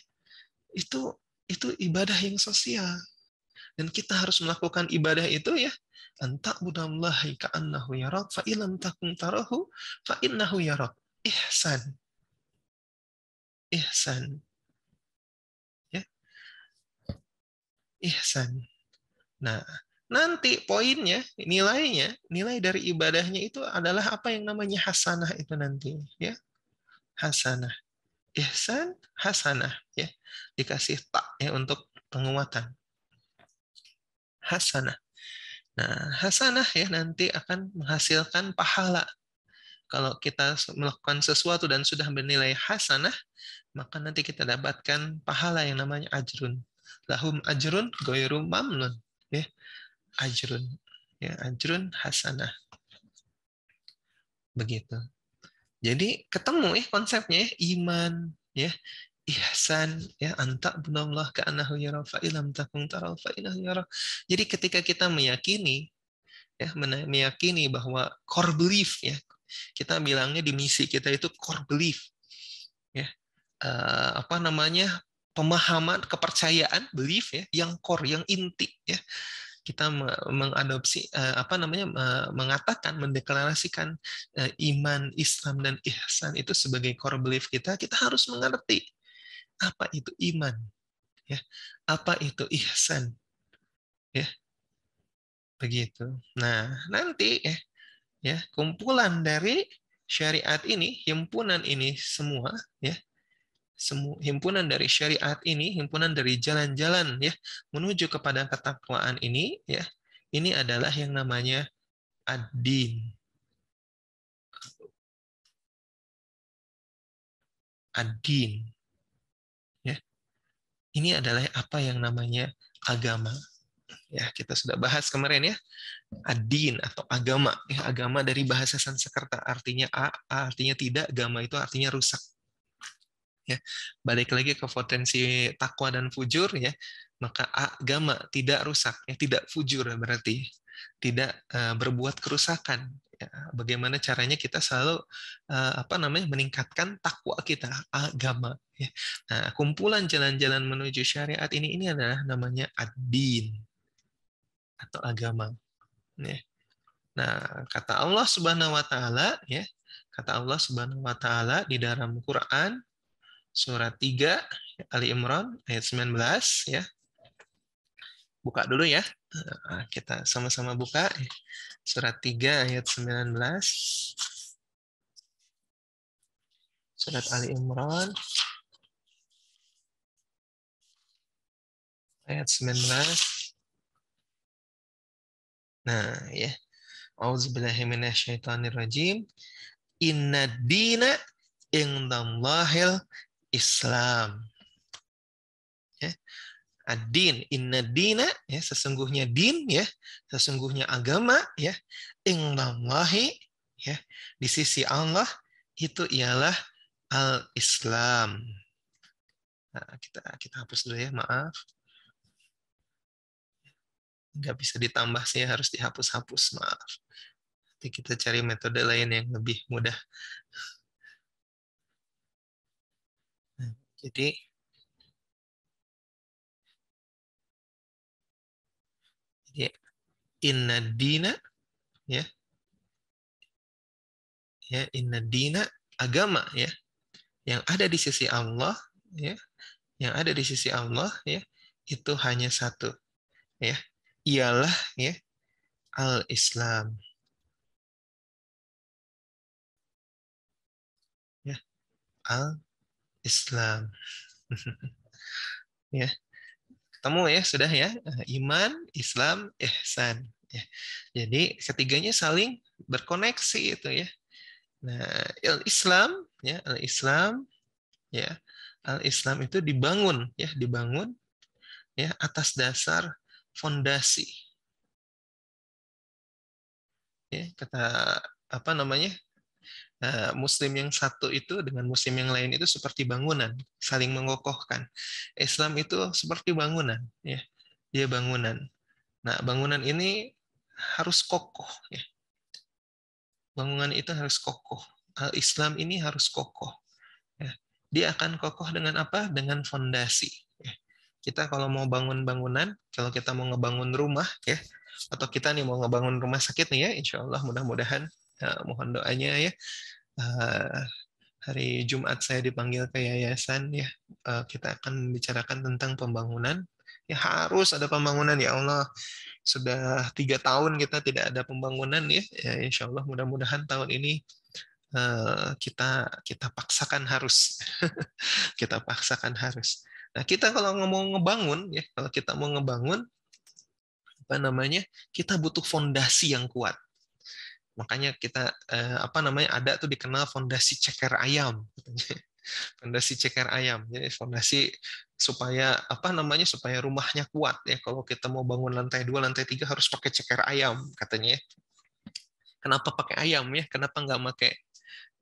itu itu ibadah yang sosial dan kita harus melakukan ibadah itu ya antak budallahi ka'annahu yarak fa ilam takum tarahu fa innahu yarak ihsan ihsan. Ya. Ihsan. Nah, nanti poinnya, nilainya, nilai dari ibadahnya itu adalah apa yang namanya hasanah itu nanti, ya. Hasanah. Ihsan, hasanah, ya. Dikasih tak ya untuk penguatan. Hasanah. Nah, hasanah ya nanti akan menghasilkan pahala kalau kita melakukan sesuatu dan sudah bernilai hasanah, maka nanti kita dapatkan pahala yang namanya ajrun. Lahum ajrun goyru mamnun. Ya, ajrun. Ya, ajrun hasanah. Begitu. Jadi ketemu ya konsepnya ya, iman ya ihsan ya antak bunallah ka annahu yara fa ilam takun taral fa yara. Jadi ketika kita meyakini ya meyakini bahwa core belief ya kita bilangnya di misi kita itu core belief. Ya. Uh, apa namanya? pemahaman, kepercayaan, belief ya, yang core, yang inti ya. Kita mengadopsi eh, apa namanya? mengatakan, mendeklarasikan eh, iman, Islam dan ihsan itu sebagai core belief kita, kita harus mengerti apa itu iman. Ya. Apa itu ihsan? Ya begitu. Nah nanti ya ya kumpulan dari syariat ini himpunan ini semua ya semua himpunan dari syariat ini himpunan dari jalan-jalan ya menuju kepada ketakwaan ini ya ini adalah yang namanya adin, din ad ya ini adalah apa yang namanya agama ya kita sudah bahas kemarin ya adin atau agama ya agama dari bahasa Sanskerta artinya a, a artinya tidak agama itu artinya rusak ya balik lagi ke potensi takwa dan fujur ya maka agama tidak rusak ya tidak fujur berarti tidak uh, berbuat kerusakan ya, bagaimana caranya kita selalu uh, apa namanya meningkatkan takwa kita agama ya. nah kumpulan jalan-jalan menuju syariat ini ini adalah namanya ad atau agama Ya. Nah, kata Allah Subhanahu wa taala ya, kata Allah Subhanahu wa taala di dalam Quran surat 3 Ali Imran ayat 19 ya. Buka dulu ya. Nah, kita sama-sama buka surat 3 ayat 19. Surat Ali Imran ayat 19 Nah, ya. Auzubillahi minasyaitonirrajim. Inna dina indallahil Islam. Ya. Ad-din, inna dina, ya, sesungguhnya din, ya, sesungguhnya agama, ya, indallahi, ya, di sisi Allah, itu ialah al-Islam. Nah, kita kita hapus dulu ya, maaf nggak bisa ditambah sih harus dihapus-hapus maaf nanti kita cari metode lain yang lebih mudah nah, jadi jadi inna dina ya ya inna dina agama ya yang ada di sisi Allah ya yang ada di sisi Allah ya itu hanya satu ya ialah ya al-Islam. Ya, al-Islam. ya. Ketemu ya, sudah ya. Iman, Islam, ihsan. Ya. Jadi ketiganya saling berkoneksi itu ya. Nah, al-Islam ya, al-Islam ya. Al-Islam itu dibangun ya, dibangun ya atas dasar fondasi. Ya, kata apa namanya? Eh, muslim yang satu itu dengan Muslim yang lain itu seperti bangunan, saling mengokohkan. Islam itu seperti bangunan, ya, dia bangunan. Nah, bangunan ini harus kokoh, ya. Bangunan itu harus kokoh. Eh, Islam ini harus kokoh. Ya. Dia akan kokoh dengan apa? Dengan fondasi kita kalau mau bangun bangunan, kalau kita mau ngebangun rumah ya, atau kita nih mau ngebangun rumah sakit nih ya, insya Allah mudah-mudahan ya, mohon doanya ya. Uh, hari Jumat saya dipanggil ke yayasan ya, uh, kita akan membicarakan tentang pembangunan. Ya harus ada pembangunan ya Allah. Sudah tiga tahun kita tidak ada pembangunan ya. ya insya Allah mudah-mudahan tahun ini eh, kita kita paksakan harus kita paksakan harus Nah, kita kalau mau ngebangun ya, kalau kita mau ngebangun apa namanya? Kita butuh fondasi yang kuat. Makanya kita eh, apa namanya? ada tuh dikenal fondasi ceker ayam Fondasi ceker ayam. Jadi fondasi supaya apa namanya? supaya rumahnya kuat ya. Kalau kita mau bangun lantai dua, lantai tiga harus pakai ceker ayam katanya ya. Kenapa pakai ayam ya? Kenapa nggak pakai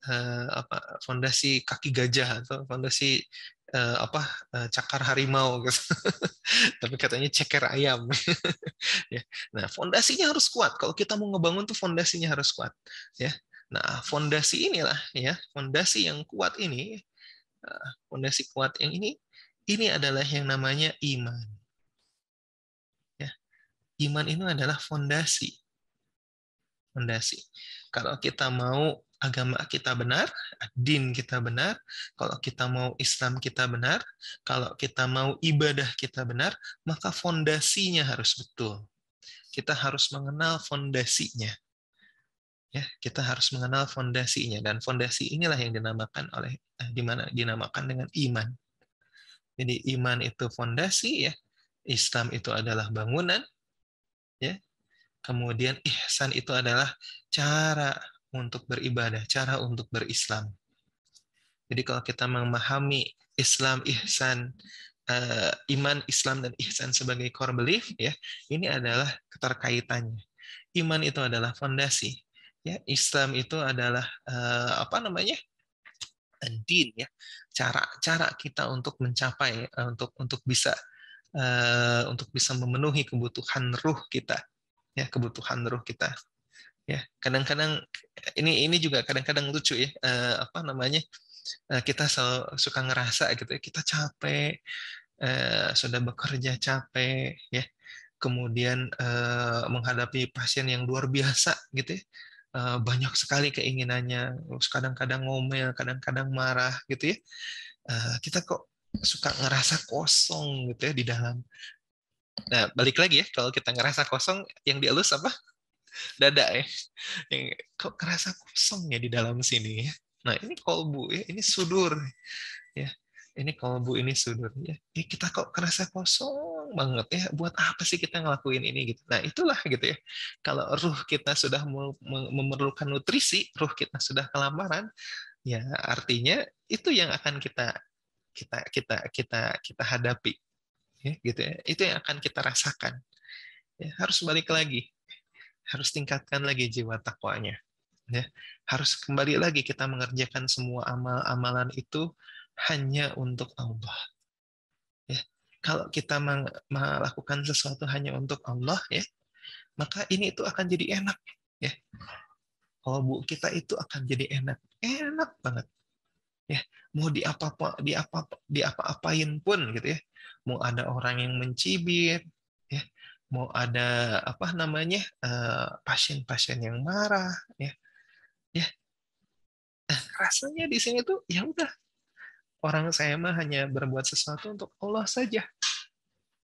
eh, apa fondasi kaki gajah atau fondasi uh, apa uh, cakar harimau gitu. tapi katanya ceker ayam ya nah fondasinya harus kuat kalau kita mau ngebangun tuh fondasinya harus kuat ya nah fondasi inilah ya fondasi yang kuat ini eh, fondasi kuat yang ini ini adalah yang namanya iman ya iman itu adalah fondasi fondasi kalau kita mau agama kita benar, din kita benar, kalau kita mau Islam kita benar, kalau kita mau ibadah kita benar, maka fondasinya harus betul. Kita harus mengenal fondasinya. Ya, kita harus mengenal fondasinya dan fondasi inilah yang dinamakan oleh eh, dimana dinamakan dengan iman. Jadi iman itu fondasi ya, Islam itu adalah bangunan ya. Kemudian ihsan itu adalah cara untuk beribadah, cara untuk berislam. Jadi kalau kita memahami Islam ihsan uh, iman Islam dan ihsan sebagai core belief ya, ini adalah keterkaitannya. Iman itu adalah fondasi, ya. Islam itu adalah uh, apa namanya? din ya. Cara-cara kita untuk mencapai uh, untuk untuk bisa uh, untuk bisa memenuhi kebutuhan ruh kita, ya, kebutuhan ruh kita ya kadang-kadang ini ini juga kadang-kadang lucu ya eh, apa namanya eh, kita selalu, suka ngerasa gitu ya kita capek eh, sudah bekerja capek ya kemudian eh, menghadapi pasien yang luar biasa gitu ya eh, banyak sekali keinginannya kadang-kadang ngomel kadang-kadang marah gitu ya eh, kita kok suka ngerasa kosong gitu ya di dalam nah balik lagi ya kalau kita ngerasa kosong yang dielus apa dada ya kok kerasa kosong ya di dalam sini nah ini kolbu ya ini sudur ya ini kolbu ini sudur ya ini kita kok kerasa kosong banget ya buat apa sih kita ngelakuin ini gitu nah itulah gitu ya kalau ruh kita sudah memerlukan nutrisi ruh kita sudah kelaparan ya artinya itu yang akan kita kita kita kita kita hadapi ya gitu ya itu yang akan kita rasakan ya, harus balik lagi harus tingkatkan lagi jiwa takwanya. Ya, harus kembali lagi kita mengerjakan semua amal-amalan itu hanya untuk Allah. Ya, kalau kita melakukan sesuatu hanya untuk Allah, ya, maka ini itu akan jadi enak. Ya, kalau bu kita itu akan jadi enak, enak banget. Ya, mau di apa di apa di apa apain pun gitu ya. Mau ada orang yang mencibir, mau ada apa namanya eh, pasien-pasien yang marah ya ya nah, rasanya di sini tuh ya udah orang saya mah hanya berbuat sesuatu untuk Allah saja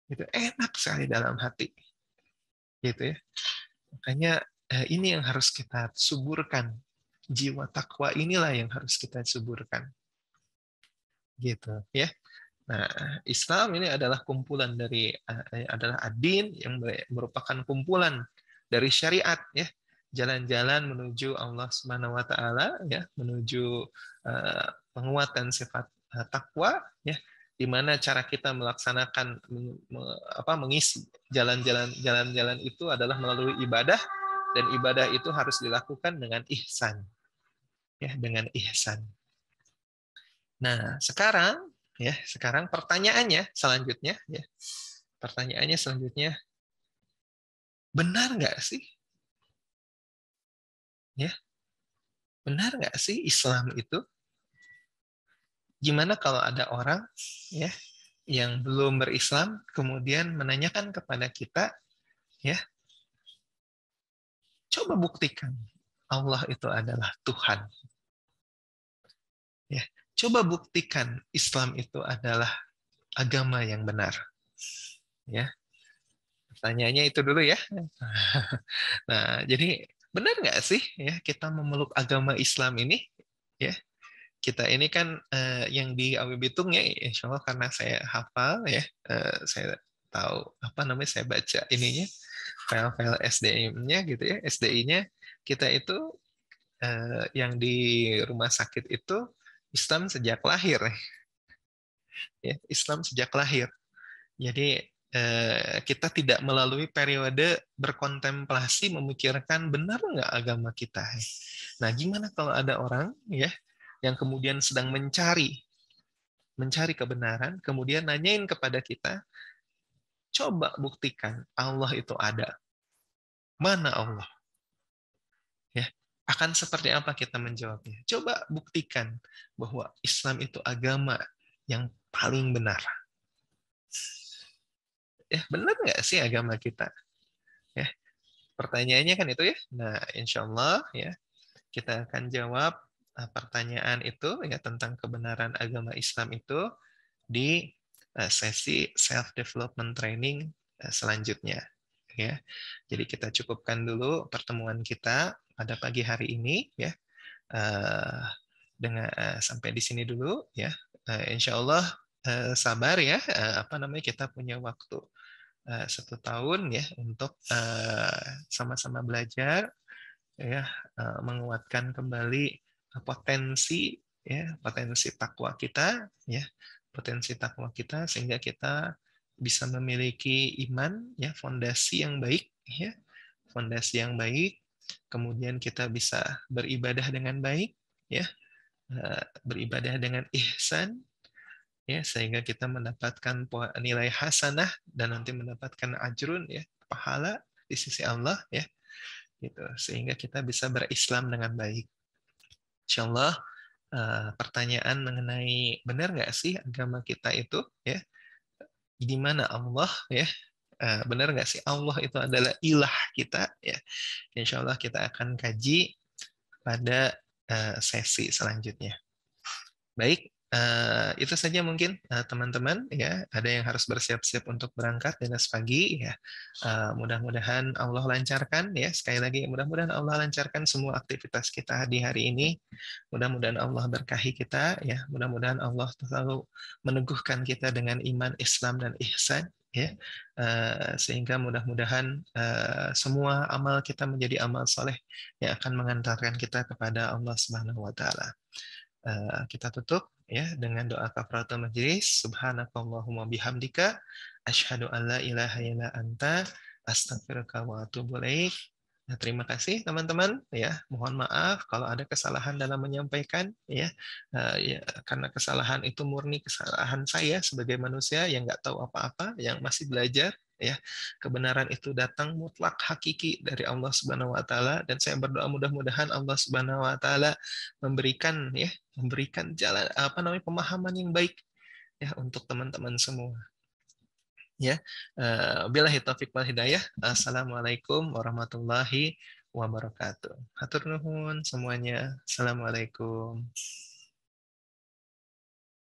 itu enak sekali dalam hati gitu ya makanya eh, ini yang harus kita suburkan jiwa takwa inilah yang harus kita suburkan gitu ya Nah, Islam ini adalah kumpulan dari eh, eh, adalah adin yang merupakan kumpulan dari syariat ya jalan-jalan menuju Allah Subhanahu wa taala ya menuju eh, penguatan sifat takwa ya di mana cara kita melaksanakan apa mengisi jalan-jalan jalan-jalan itu adalah melalui ibadah dan ibadah itu harus dilakukan dengan ihsan ya dengan ihsan. Nah, sekarang Ya, sekarang pertanyaannya selanjutnya ya. Pertanyaannya selanjutnya benar nggak sih? Ya. Benar nggak sih Islam itu? Gimana kalau ada orang ya yang belum berislam kemudian menanyakan kepada kita ya coba buktikan Allah itu adalah Tuhan coba buktikan Islam itu adalah agama yang benar. Ya. Pertanyaannya itu dulu ya. Nah, jadi benar nggak sih ya kita memeluk agama Islam ini? Ya. Kita ini kan eh, yang di Awi Bitung ya, insya Allah karena saya hafal ya, eh, saya tahu apa namanya saya baca ininya file-file SDM-nya gitu ya SDI-nya kita itu eh, yang di rumah sakit itu Islam sejak lahir. Ya, Islam sejak lahir. Jadi eh, kita tidak melalui periode berkontemplasi memikirkan benar nggak agama kita. Nah, gimana kalau ada orang ya yang kemudian sedang mencari mencari kebenaran, kemudian nanyain kepada kita, coba buktikan Allah itu ada. Mana Allah? akan seperti apa kita menjawabnya? Coba buktikan bahwa Islam itu agama yang paling benar. Ya, benar nggak sih agama kita? Ya, pertanyaannya kan itu ya. Nah, insya Allah ya kita akan jawab ah, pertanyaan itu ya tentang kebenaran agama Islam itu di ah, sesi self development training ah, selanjutnya ya. Jadi kita cukupkan dulu pertemuan kita pada pagi hari ini ya. Uh, dengan uh, sampai di sini dulu ya. Uh, insya Allah uh, sabar ya. Uh, apa namanya kita punya waktu uh, satu tahun ya untuk sama-sama uh, belajar ya uh, menguatkan kembali potensi ya potensi takwa kita ya potensi takwa kita sehingga kita bisa memiliki iman ya fondasi yang baik ya fondasi yang baik kemudian kita bisa beribadah dengan baik ya eh, beribadah dengan ihsan ya sehingga kita mendapatkan nilai hasanah dan nanti mendapatkan ajrun ya pahala di sisi Allah ya gitu sehingga kita bisa berislam dengan baik insyaallah Allah eh, pertanyaan mengenai benar nggak sih agama kita itu ya di mana Allah ya Eh, benar nggak sih Allah itu adalah ilah kita ya insya Allah kita akan kaji pada eh, sesi selanjutnya baik eh, itu saja mungkin teman-teman ya ada yang harus bersiap-siap untuk berangkat dinas pagi ya mudah-mudahan Allah lancarkan ya sekali lagi mudah-mudahan Allah lancarkan semua aktivitas kita di hari ini mudah-mudahan Allah berkahi kita ya mudah-mudahan Allah selalu meneguhkan kita dengan iman Islam dan ihsan ya uh, sehingga mudah-mudahan uh, semua amal kita menjadi amal soleh yang akan mengantarkan kita kepada Allah Subhanahu Wa Taala uh, kita tutup ya dengan doa kafaratul majlis subhanakallahumma bihamdika asyhadu alla ilaha illa anta astaghfiruka wa atubu ilaik Nah, terima kasih teman-teman ya. Mohon maaf kalau ada kesalahan dalam menyampaikan ya. Uh, ya karena kesalahan itu murni kesalahan saya sebagai manusia yang nggak tahu apa-apa, yang masih belajar ya. Kebenaran itu datang mutlak hakiki dari Allah Subhanahu wa taala dan saya berdoa mudah-mudahan Allah Subhanahu wa taala memberikan ya, memberikan jalan apa namanya pemahaman yang baik ya untuk teman-teman semua ya. Eh, bila hitafiq wal hidayah. Assalamualaikum warahmatullahi wabarakatuh. Hatur nuhun semuanya. Assalamualaikum.